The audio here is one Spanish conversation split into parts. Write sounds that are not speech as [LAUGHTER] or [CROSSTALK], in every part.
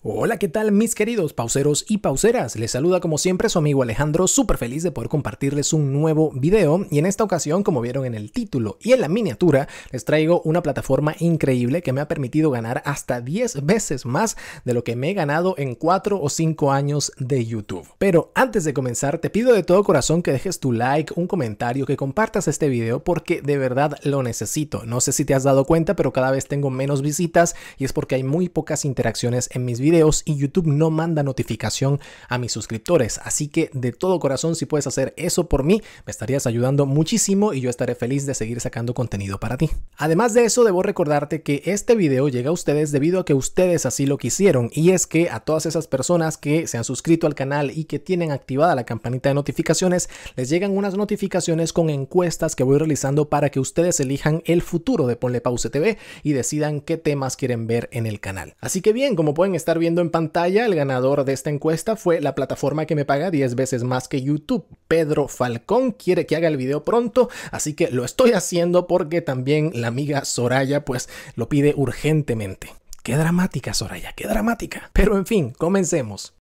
Hola, ¿qué tal mis queridos pauseros y pauseras? Les saluda como siempre su amigo Alejandro, súper feliz de poder compartirles un nuevo video y en esta ocasión, como vieron en el título y en la miniatura, les traigo una plataforma increíble que me ha permitido ganar hasta 10 veces más de lo que me he ganado en 4 o 5 años de YouTube. Pero antes de comenzar, te pido de todo corazón que dejes tu like, un comentario, que compartas este video porque de verdad lo necesito. No sé si te has dado cuenta, pero cada vez tengo menos visitas y es porque hay muy pocas interacciones en mis videos y YouTube no manda notificación a mis suscriptores. Así que de todo corazón, si puedes hacer eso por mí, me estarías ayudando muchísimo y yo estaré feliz de seguir sacando contenido para ti. Además de eso, debo recordarte que este video llega a ustedes debido a que ustedes así lo quisieron y es que a todas esas personas que se han suscrito al canal y que tienen activada la campanita de notificaciones, les llegan unas notificaciones con encuestas que voy realizando para que ustedes elijan el futuro de Ponle Pause TV y decidan qué temas quieren ver en el canal. Así que bien, como pueden estar viendo en pantalla, el ganador de esta encuesta fue la plataforma que me paga 10 veces más que YouTube. Pedro Falcón quiere que haga el video pronto, así que lo estoy haciendo porque también la amiga Soraya pues lo pide urgentemente. Qué dramática, Soraya, qué dramática. Pero en fin, comencemos.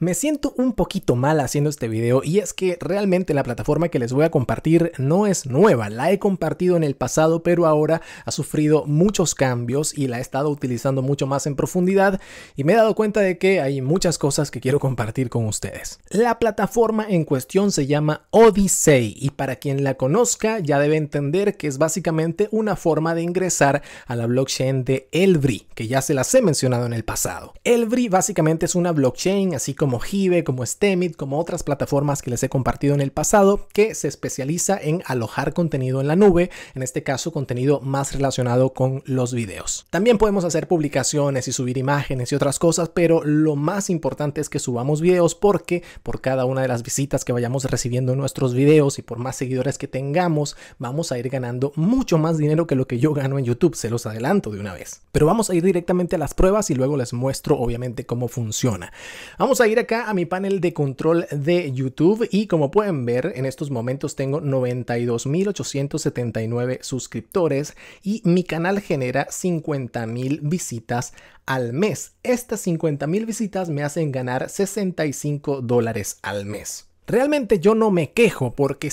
Me siento un poquito mal haciendo este video y es que realmente la plataforma que les voy a compartir no es nueva, la he compartido en el pasado pero ahora ha sufrido muchos cambios y la he estado utilizando mucho más en profundidad y me he dado cuenta de que hay muchas cosas que quiero compartir con ustedes. La plataforma en cuestión se llama Odyssey y para quien la conozca ya debe entender que es básicamente una forma de ingresar a la blockchain de Elbri, que ya se las he mencionado en el pasado. Elbri básicamente es una blockchain así como como Jive, como Stemit, como otras plataformas que les he compartido en el pasado, que se especializa en alojar contenido en la nube, en este caso contenido más relacionado con los videos. También podemos hacer publicaciones y subir imágenes y otras cosas, pero lo más importante es que subamos videos porque por cada una de las visitas que vayamos recibiendo en nuestros videos y por más seguidores que tengamos, vamos a ir ganando mucho más dinero que lo que yo gano en YouTube, se los adelanto de una vez. Pero vamos a ir directamente a las pruebas y luego les muestro obviamente cómo funciona. Vamos a ir acá a mi panel de control de YouTube y como pueden ver en estos momentos tengo 92.879 suscriptores y mi canal genera 50.000 visitas al mes. Estas 50.000 visitas me hacen ganar 65 dólares al mes. Realmente yo no me quejo porque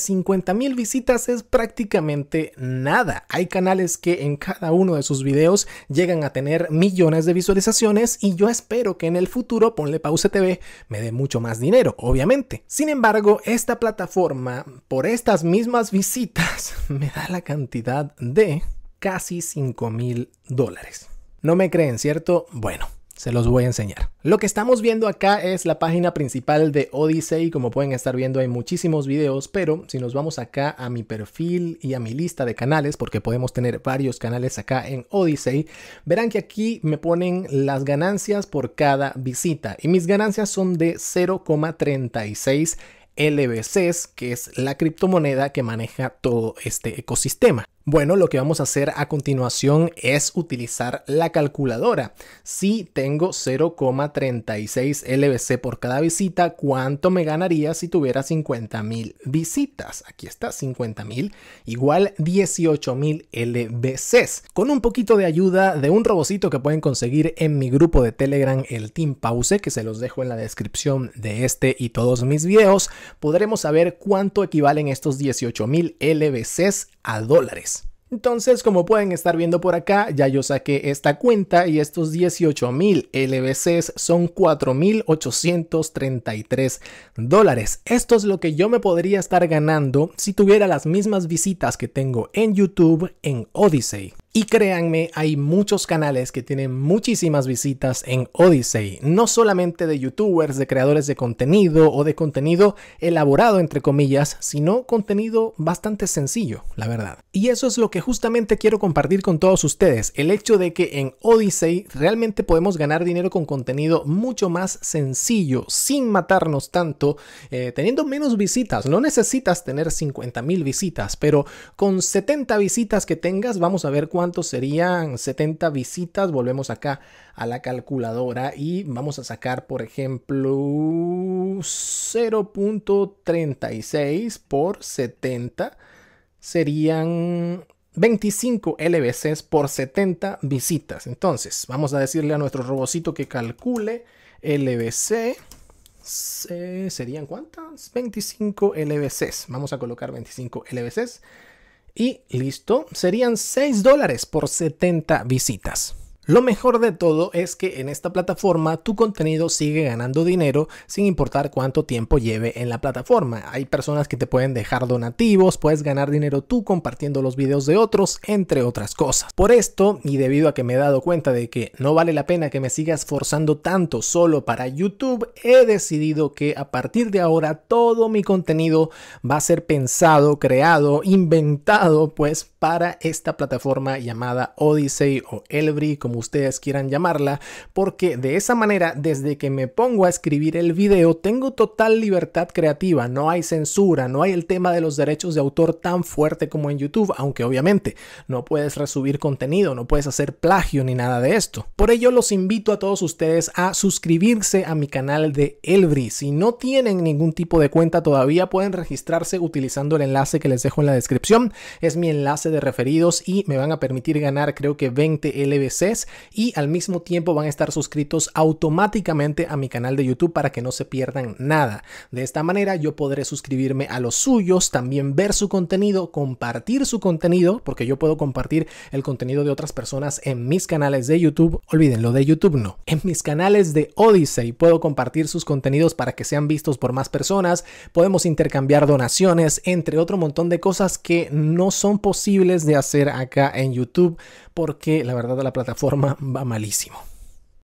mil visitas es prácticamente nada. Hay canales que en cada uno de sus videos llegan a tener millones de visualizaciones y yo espero que en el futuro Ponle Pausa TV me dé mucho más dinero, obviamente. Sin embargo, esta plataforma por estas mismas visitas [LAUGHS] me da la cantidad de casi mil dólares. No me creen, ¿cierto? Bueno se los voy a enseñar. Lo que estamos viendo acá es la página principal de Odyssey. Como pueden estar viendo hay muchísimos videos, pero si nos vamos acá a mi perfil y a mi lista de canales, porque podemos tener varios canales acá en Odyssey, verán que aquí me ponen las ganancias por cada visita. Y mis ganancias son de 0,36 LBCs, que es la criptomoneda que maneja todo este ecosistema. Bueno, lo que vamos a hacer a continuación es utilizar la calculadora. Si tengo 0,36 LBC por cada visita, ¿cuánto me ganaría si tuviera 50.000 visitas? Aquí está, 50.000 igual 18.000 LBCs. Con un poquito de ayuda de un robocito que pueden conseguir en mi grupo de Telegram, el Team Pause, que se los dejo en la descripción de este y todos mis videos, podremos saber cuánto equivalen estos 18.000 LBCs a dólares. Entonces, como pueden estar viendo por acá, ya yo saqué esta cuenta y estos 18.000 LBCs son 4.833 dólares. Esto es lo que yo me podría estar ganando si tuviera las mismas visitas que tengo en YouTube en Odyssey. Y créanme, hay muchos canales que tienen muchísimas visitas en Odyssey, no solamente de youtubers, de creadores de contenido o de contenido elaborado entre comillas, sino contenido bastante sencillo, la verdad. Y eso es lo que justamente quiero compartir con todos ustedes, el hecho de que en Odyssey realmente podemos ganar dinero con contenido mucho más sencillo, sin matarnos tanto, eh, teniendo menos visitas. No necesitas tener 50 mil visitas, pero con 70 visitas que tengas vamos a ver cuánto cuántos serían 70 visitas. Volvemos acá a la calculadora y vamos a sacar, por ejemplo, 0.36 por 70 serían 25 LBCs por 70 visitas. Entonces, vamos a decirle a nuestro robocito que calcule LBC. ¿Serían cuántas? 25 LBCs. Vamos a colocar 25 LBCs y listo, serían 6 dólares por 70 visitas. Lo mejor de todo es que en esta plataforma tu contenido sigue ganando dinero sin importar cuánto tiempo lleve en la plataforma. Hay personas que te pueden dejar donativos, puedes ganar dinero tú compartiendo los videos de otros, entre otras cosas. Por esto, y debido a que me he dado cuenta de que no vale la pena que me siga esforzando tanto solo para YouTube, he decidido que a partir de ahora todo mi contenido va a ser pensado, creado, inventado pues para esta plataforma llamada Odyssey o Elbri como ustedes quieran llamarla, porque de esa manera, desde que me pongo a escribir el video, tengo total libertad creativa, no hay censura, no hay el tema de los derechos de autor tan fuerte como en YouTube, aunque obviamente no puedes resubir contenido, no puedes hacer plagio ni nada de esto. Por ello los invito a todos ustedes a suscribirse a mi canal de Elbri. Si no tienen ningún tipo de cuenta todavía, pueden registrarse utilizando el enlace que les dejo en la descripción. Es mi enlace de referidos y me van a permitir ganar creo que 20 LBCs y al mismo tiempo van a estar suscritos automáticamente a mi canal de YouTube para que no se pierdan nada. De esta manera yo podré suscribirme a los suyos, también ver su contenido, compartir su contenido, porque yo puedo compartir el contenido de otras personas en mis canales de YouTube. Olvídenlo de YouTube, no. En mis canales de Odyssey puedo compartir sus contenidos para que sean vistos por más personas. Podemos intercambiar donaciones, entre otro montón de cosas que no son posibles de hacer acá en YouTube, porque la verdad la plataforma va malísimo.